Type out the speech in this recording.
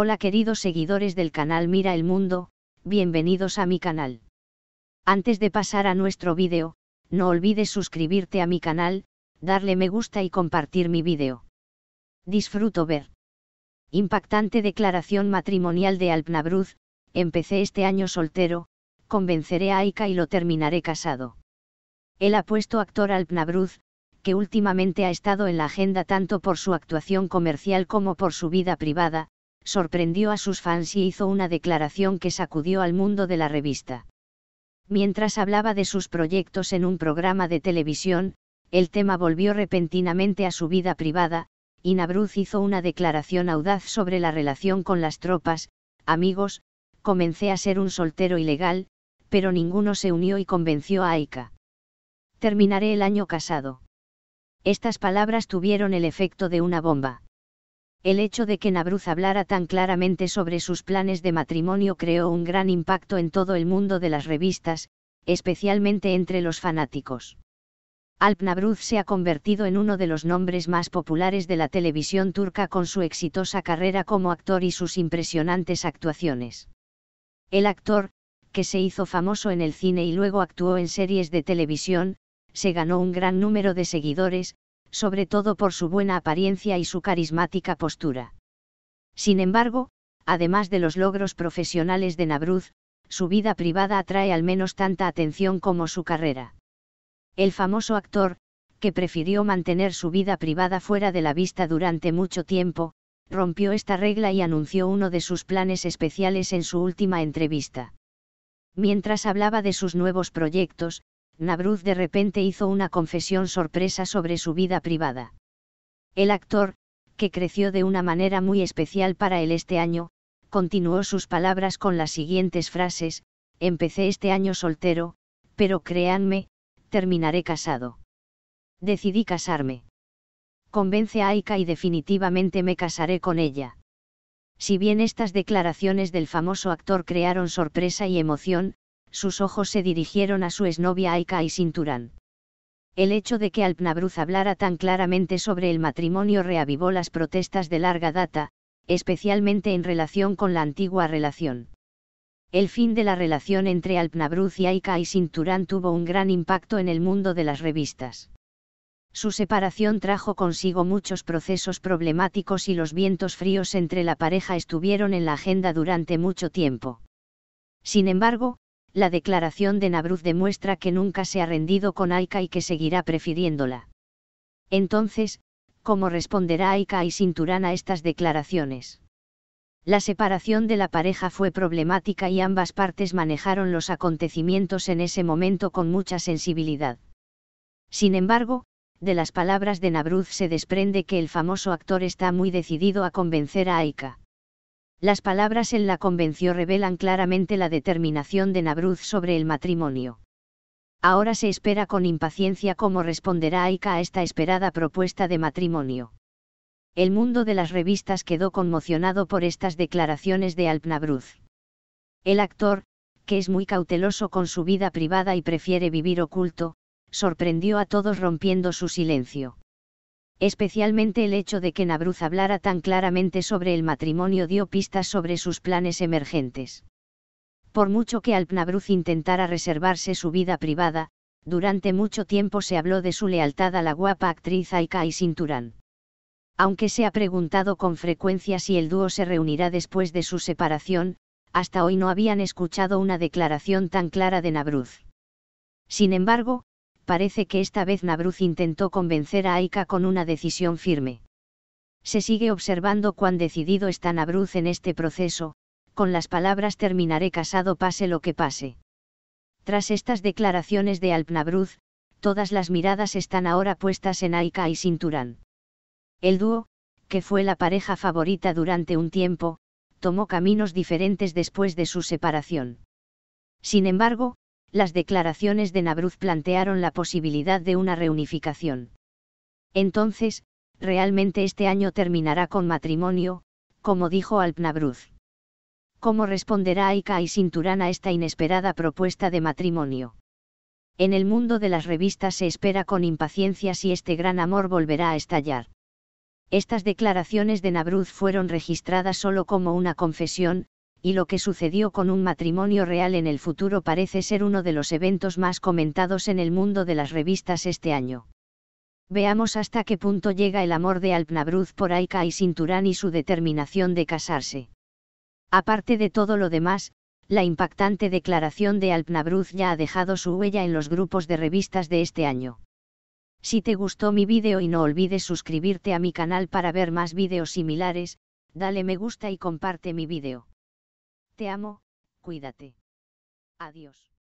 Hola queridos seguidores del canal Mira el Mundo, bienvenidos a mi canal. Antes de pasar a nuestro vídeo, no olvides suscribirte a mi canal, darle me gusta y compartir mi vídeo. Disfruto ver. Impactante declaración matrimonial de Alpnabruz, empecé este año soltero, convenceré a Aika y lo terminaré casado. El apuesto actor Alpnabruz, que últimamente ha estado en la agenda tanto por su actuación comercial como por su vida privada, sorprendió a sus fans y hizo una declaración que sacudió al mundo de la revista. Mientras hablaba de sus proyectos en un programa de televisión, el tema volvió repentinamente a su vida privada, y Nabruz hizo una declaración audaz sobre la relación con las tropas, amigos, comencé a ser un soltero ilegal, pero ninguno se unió y convenció a Aika. Terminaré el año casado. Estas palabras tuvieron el efecto de una bomba el hecho de que Nabruz hablara tan claramente sobre sus planes de matrimonio creó un gran impacto en todo el mundo de las revistas, especialmente entre los fanáticos. Alp Nabruz se ha convertido en uno de los nombres más populares de la televisión turca con su exitosa carrera como actor y sus impresionantes actuaciones. El actor, que se hizo famoso en el cine y luego actuó en series de televisión, se ganó un gran número de seguidores, sobre todo por su buena apariencia y su carismática postura. Sin embargo, además de los logros profesionales de Nabruz, su vida privada atrae al menos tanta atención como su carrera. El famoso actor, que prefirió mantener su vida privada fuera de la vista durante mucho tiempo, rompió esta regla y anunció uno de sus planes especiales en su última entrevista. Mientras hablaba de sus nuevos proyectos, Nabruz de repente hizo una confesión sorpresa sobre su vida privada. El actor, que creció de una manera muy especial para él este año, continuó sus palabras con las siguientes frases, empecé este año soltero, pero créanme, terminaré casado. Decidí casarme. Convence a Aika y definitivamente me casaré con ella. Si bien estas declaraciones del famoso actor crearon sorpresa y emoción, sus ojos se dirigieron a su exnovia Aika y Cinturán. El hecho de que Alpnabruz hablara tan claramente sobre el matrimonio reavivó las protestas de larga data, especialmente en relación con la antigua relación. El fin de la relación entre Alpnabruz y Aika y Cinturán tuvo un gran impacto en el mundo de las revistas. Su separación trajo consigo muchos procesos problemáticos y los vientos fríos entre la pareja estuvieron en la agenda durante mucho tiempo. Sin embargo, la declaración de Nabruz demuestra que nunca se ha rendido con Aika y que seguirá prefiriéndola. Entonces, ¿cómo responderá Aika y Cinturán a estas declaraciones? La separación de la pareja fue problemática y ambas partes manejaron los acontecimientos en ese momento con mucha sensibilidad. Sin embargo, de las palabras de Nabruz se desprende que el famoso actor está muy decidido a convencer a Aika. Las palabras en la convención revelan claramente la determinación de Nabruz sobre el matrimonio. Ahora se espera con impaciencia cómo responderá Aika a esta esperada propuesta de matrimonio. El mundo de las revistas quedó conmocionado por estas declaraciones de Alp Nabruz. El actor, que es muy cauteloso con su vida privada y prefiere vivir oculto, sorprendió a todos rompiendo su silencio. Especialmente el hecho de que Nabruz hablara tan claramente sobre el matrimonio dio pistas sobre sus planes emergentes. Por mucho que Alp Nabruz intentara reservarse su vida privada, durante mucho tiempo se habló de su lealtad a la guapa actriz Aika y Sinturán. Aunque se ha preguntado con frecuencia si el dúo se reunirá después de su separación, hasta hoy no habían escuchado una declaración tan clara de Nabruz. Sin embargo, parece que esta vez Nabruz intentó convencer a Aika con una decisión firme. Se sigue observando cuán decidido está Nabruz en este proceso, con las palabras terminaré casado pase lo que pase. Tras estas declaraciones de Nabruz, todas las miradas están ahora puestas en Aika y Cinturán. El dúo, que fue la pareja favorita durante un tiempo, tomó caminos diferentes después de su separación. Sin embargo, las declaraciones de Nabruz plantearon la posibilidad de una reunificación. Entonces, realmente este año terminará con matrimonio, como dijo Alp Nabruz. ¿Cómo responderá Aika y Cinturán a esta inesperada propuesta de matrimonio? En el mundo de las revistas se espera con impaciencia si este gran amor volverá a estallar. Estas declaraciones de Nabruz fueron registradas solo como una confesión, y lo que sucedió con un matrimonio real en el futuro parece ser uno de los eventos más comentados en el mundo de las revistas este año. Veamos hasta qué punto llega el amor de Alpnabruz por Aika y Cinturán y su determinación de casarse. Aparte de todo lo demás, la impactante declaración de Alpnabruz ya ha dejado su huella en los grupos de revistas de este año. Si te gustó mi vídeo y no olvides suscribirte a mi canal para ver más vídeos similares, dale me gusta y comparte mi vídeo. Te amo, cuídate. Adiós.